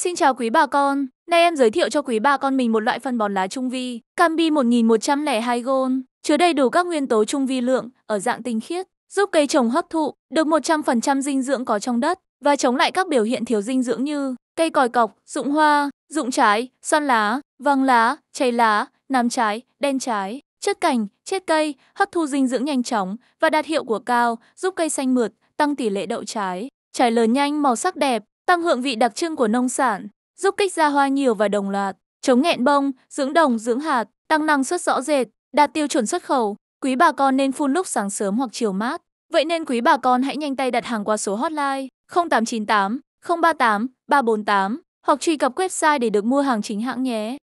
Xin chào quý bà con, nay em giới thiệu cho quý bà con mình một loại phân bón lá trung vi, Cambi 1102 Gold, chứa đầy đủ các nguyên tố trung vi lượng ở dạng tinh khiết, giúp cây trồng hấp thụ được 100% dinh dưỡng có trong đất và chống lại các biểu hiện thiếu dinh dưỡng như cây còi cọc, rụng hoa, rụng trái, xoăn lá, vàng lá, cháy lá, nám trái, đen trái, chất cành, chết cây, hấp thu dinh dưỡng nhanh chóng và đạt hiệu quả cao, giúp cây xanh mượt, tăng tỷ lệ đậu trái, trái lớn nhanh, màu sắc đẹp, tăng hương vị đặc trưng của nông sản, giúp kích ra hoa nhiều và đồng loạt, chống nghẹn bông, dưỡng đồng, dưỡng hạt, tăng năng suất rõ rệt, đạt tiêu chuẩn xuất khẩu. Quý bà con nên phun lúc sáng sớm hoặc chiều mát. Vậy nên quý bà con hãy nhanh tay đặt hàng qua số hotline 0898 038 348 hoặc truy cập website để được mua hàng chính hãng nhé.